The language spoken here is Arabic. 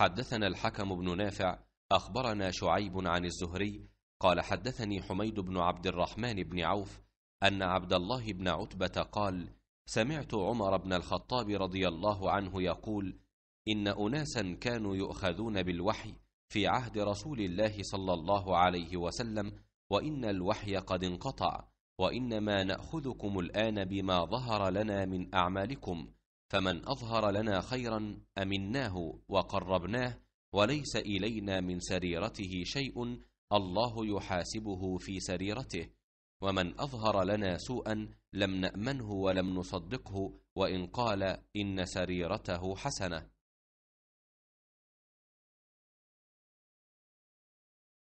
حدثنا الحكم بن نافع أخبرنا شعيب عن الزهري قال حدثني حميد بن عبد الرحمن بن عوف أن عبد الله بن عتبة قال سمعت عمر بن الخطاب رضي الله عنه يقول إن أناسا كانوا يؤخذون بالوحي في عهد رسول الله صلى الله عليه وسلم وإن الوحي قد انقطع وإنما نأخذكم الآن بما ظهر لنا من أعمالكم فمن أظهر لنا خيرا أمناه وقربناه وليس إلينا من سريرته شيء الله يحاسبه في سريرته ومن أظهر لنا سوءا لم نأمنه ولم نصدقه وإن قال إن سريرته حسنة